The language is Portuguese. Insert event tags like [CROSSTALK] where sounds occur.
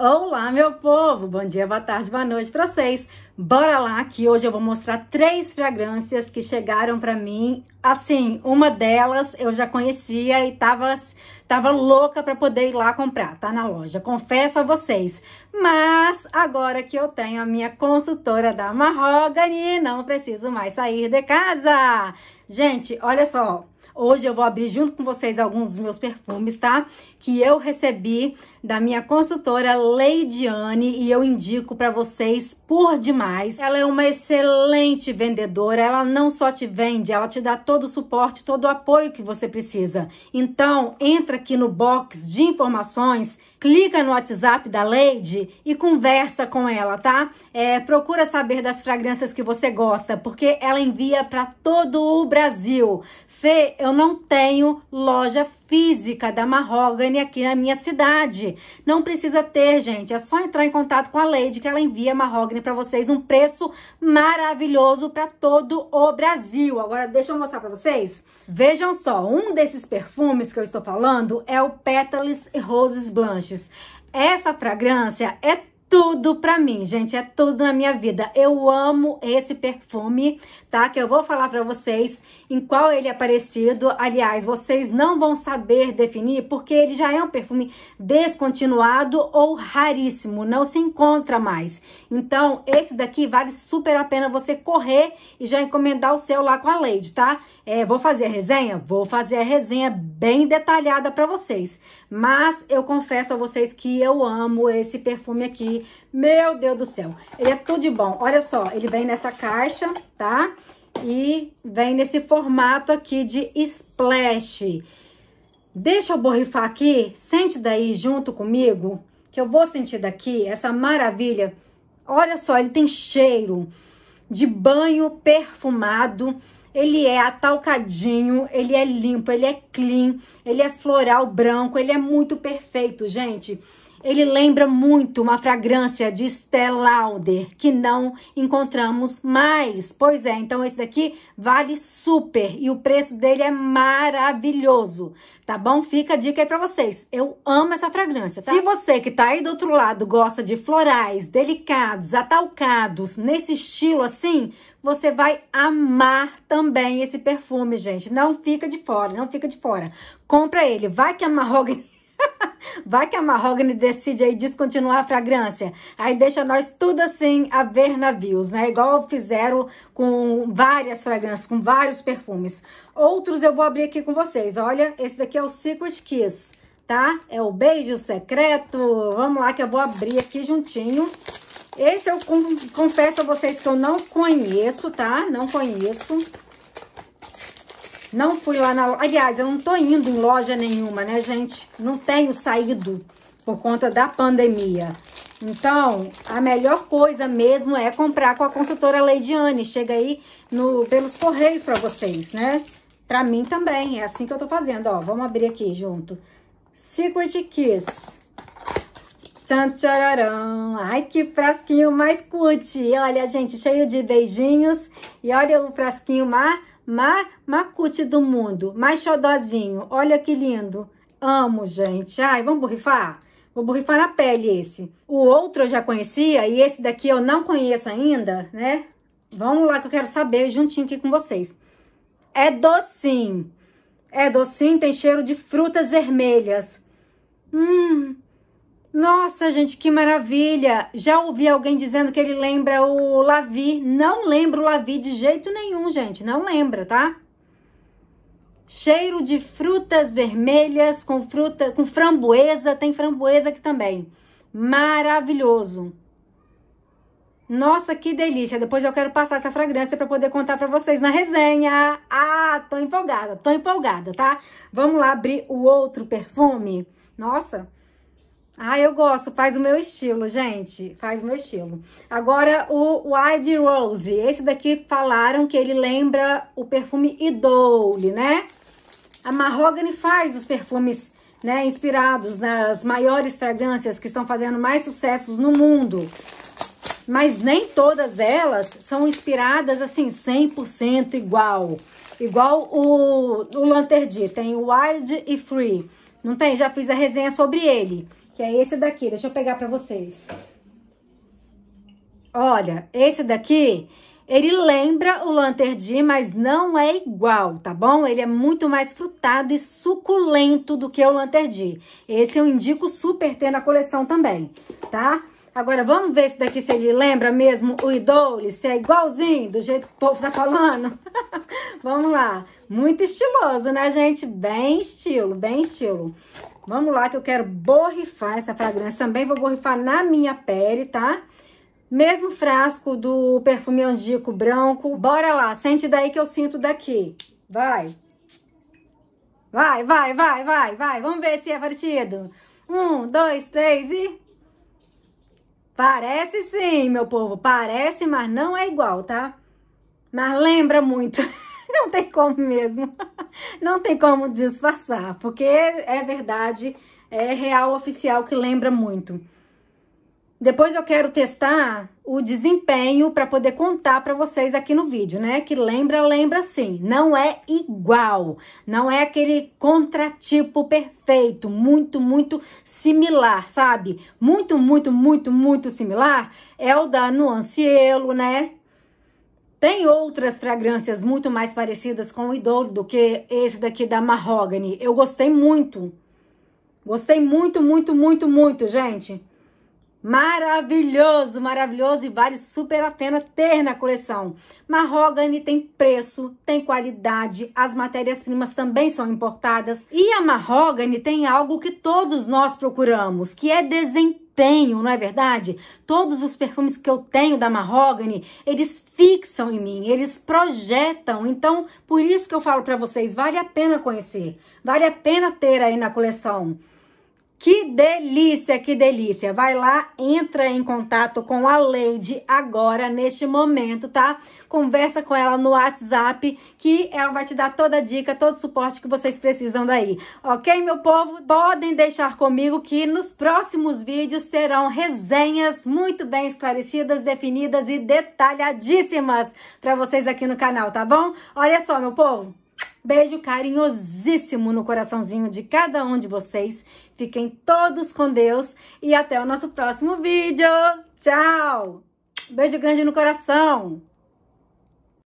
Olá, meu povo! Bom dia, boa tarde, boa noite para vocês. Bora lá que hoje eu vou mostrar três fragrâncias que chegaram para mim. Assim, uma delas eu já conhecia e tava, tava louca para poder ir lá comprar, tá na loja, confesso a vocês. Mas agora que eu tenho a minha consultora da Marrogani, não preciso mais sair de casa. Gente, olha só, Hoje eu vou abrir junto com vocês alguns dos meus perfumes, tá? Que eu recebi da minha consultora Leidiane e eu indico para vocês por demais. Ela é uma excelente vendedora, ela não só te vende, ela te dá todo o suporte, todo o apoio que você precisa. Então, entra aqui no box de informações clica no WhatsApp da Lady e conversa com ela, tá? É, procura saber das fragrâncias que você gosta, porque ela envia para todo o Brasil. Fê, eu não tenho loja física da Marrogane aqui na minha cidade. Não precisa ter, gente. É só entrar em contato com a Lady que ela envia Marrogane para vocês num preço maravilhoso para todo o Brasil. Agora deixa eu mostrar para vocês. Vejam só, um desses perfumes que eu estou falando é o Pétalas Roses Blanches. Essa fragrância é tudo pra mim, gente, é tudo na minha vida. Eu amo esse perfume, tá? Que eu vou falar pra vocês em qual ele é parecido. Aliás, vocês não vão saber definir porque ele já é um perfume descontinuado ou raríssimo, não se encontra mais. Então, esse daqui vale super a pena você correr e já encomendar o seu lá com a Lady, tá? É, vou fazer a resenha? Vou fazer a resenha bem detalhada para vocês. Mas eu confesso a vocês que eu amo esse perfume aqui. Meu Deus do céu. Ele é tudo de bom. Olha só, ele vem nessa caixa, tá? E vem nesse formato aqui de splash. Deixa eu borrifar aqui. Sente daí junto comigo, que eu vou sentir daqui essa maravilha. Olha só, ele tem cheiro de banho perfumado ele é atalcadinho, ele é limpo, ele é clean, ele é floral branco, ele é muito perfeito, gente. Ele lembra muito uma fragrância de Stellauder que não encontramos mais. Pois é, então esse daqui vale super e o preço dele é maravilhoso, tá bom? Fica a dica aí pra vocês. Eu amo essa fragrância, tá? Se você que tá aí do outro lado gosta de florais delicados, atalcados, nesse estilo assim, você vai amar também esse perfume, gente. Não fica de fora, não fica de fora. Compra ele, vai que a [LAUGHS] Vai que a Mahogany decide aí descontinuar a fragrância. Aí deixa nós tudo assim a ver navios, né? Igual fizeram com várias fragrâncias, com vários perfumes. Outros eu vou abrir aqui com vocês. Olha, esse daqui é o Secret Kiss, tá? É o beijo secreto. Vamos lá que eu vou abrir aqui juntinho. Esse eu confesso a vocês que eu não conheço, tá? Não conheço. Não fui lá na loja. Aliás, eu não tô indo em loja nenhuma, né, gente? Não tenho saído por conta da pandemia. Então, a melhor coisa mesmo é comprar com a consultora Leidiane. Chega aí no, pelos correios para vocês, né? Para mim também, é assim que eu tô fazendo, ó. Vamos abrir aqui junto. Secret Kiss. Tchan, tchararam. Ai, que frasquinho mais cut! Olha, gente, cheio de beijinhos. E olha o frasquinho mais mais macute do mundo, mais xodozinho. Olha que lindo. Amo, gente. Ai, vamos borrifar? Vou borrifar na pele esse. O outro eu já conhecia e esse daqui eu não conheço ainda, né? Vamos lá que eu quero saber juntinho aqui com vocês. É docinho. É docinho, tem cheiro de frutas vermelhas. Hum, nossa, gente, que maravilha! Já ouvi alguém dizendo que ele lembra o Lavi. Não lembro o Lavi de jeito nenhum, gente. Não lembra, tá? Cheiro de frutas vermelhas com fruta, com framboesa. Tem framboesa aqui também. Maravilhoso. Nossa, que delícia. Depois eu quero passar essa fragrância para poder contar para vocês na resenha. Ah, tô empolgada, tô empolgada, tá? Vamos lá abrir o outro perfume. Nossa, ah, eu gosto, faz o meu estilo, gente, faz o meu estilo. Agora, o Wide Rose, esse daqui falaram que ele lembra o perfume Idole, né? A Mahogany faz os perfumes né, inspirados nas maiores fragrâncias que estão fazendo mais sucessos no mundo. Mas nem todas elas são inspiradas assim 100% igual. Igual o, o Lanterdi, tem o Wild e Free. Não tem? Já fiz a resenha sobre ele que é esse daqui. Deixa eu pegar para vocês. Olha, esse daqui, ele lembra o Lanterdi, mas não é igual, tá bom? Ele é muito mais frutado e suculento do que o Lanterdi. Esse eu indico super ter na coleção também, tá? Agora, vamos ver esse daqui se ele lembra mesmo o Idole, se é igualzinho, do jeito que o povo tá falando. [LAUGHS] vamos lá. Muito estiloso, né, gente? Bem estilo, bem estilo. Vamos lá que eu quero borrifar essa fragrância. Também vou borrifar na minha pele, tá? Mesmo frasco do perfume Angico branco. Bora lá, sente daí que eu sinto daqui. Vai. Vai, vai, vai, vai, vai. Vamos ver se é parecido. Um, dois, três e... Parece sim, meu povo. Parece, mas não é igual, tá? Mas lembra muito. [LAUGHS] não tem como mesmo, [LAUGHS] não tem como disfarçar, porque é verdade, é real oficial que lembra muito. Depois eu quero testar o desempenho para poder contar para vocês aqui no vídeo, né? Que lembra, lembra sim. Não é igual, não é aquele contratipo perfeito, muito, muito similar, sabe? Muito, muito, muito, muito similar é o da Nuancielo, né? Tem outras fragrâncias muito mais parecidas com o idolo do que esse daqui da Mahogany. Eu gostei muito. Gostei muito, muito, muito, muito, gente. Maravilhoso, maravilhoso e vale super a pena ter na coleção. Mahogany tem preço, tem qualidade, as matérias-primas também são importadas. E a Mahogany tem algo que todos nós procuramos, que é desempenho tenho, não é verdade? Todos os perfumes que eu tenho da Mahogany, eles fixam em mim, eles projetam. Então, por isso que eu falo para vocês, vale a pena conhecer, vale a pena ter aí na coleção. Que delícia, que delícia. Vai lá, entra em contato com a Lady agora, neste momento, tá? Conversa com ela no WhatsApp, que ela vai te dar toda a dica, todo o suporte que vocês precisam daí. Ok, meu povo? Podem deixar comigo que nos próximos vídeos terão resenhas muito bem esclarecidas, definidas e detalhadíssimas para vocês aqui no canal, tá bom? Olha só, meu povo. Beijo carinhosíssimo no coraçãozinho de cada um de vocês. Fiquem todos com Deus e até o nosso próximo vídeo. Tchau! Beijo grande no coração!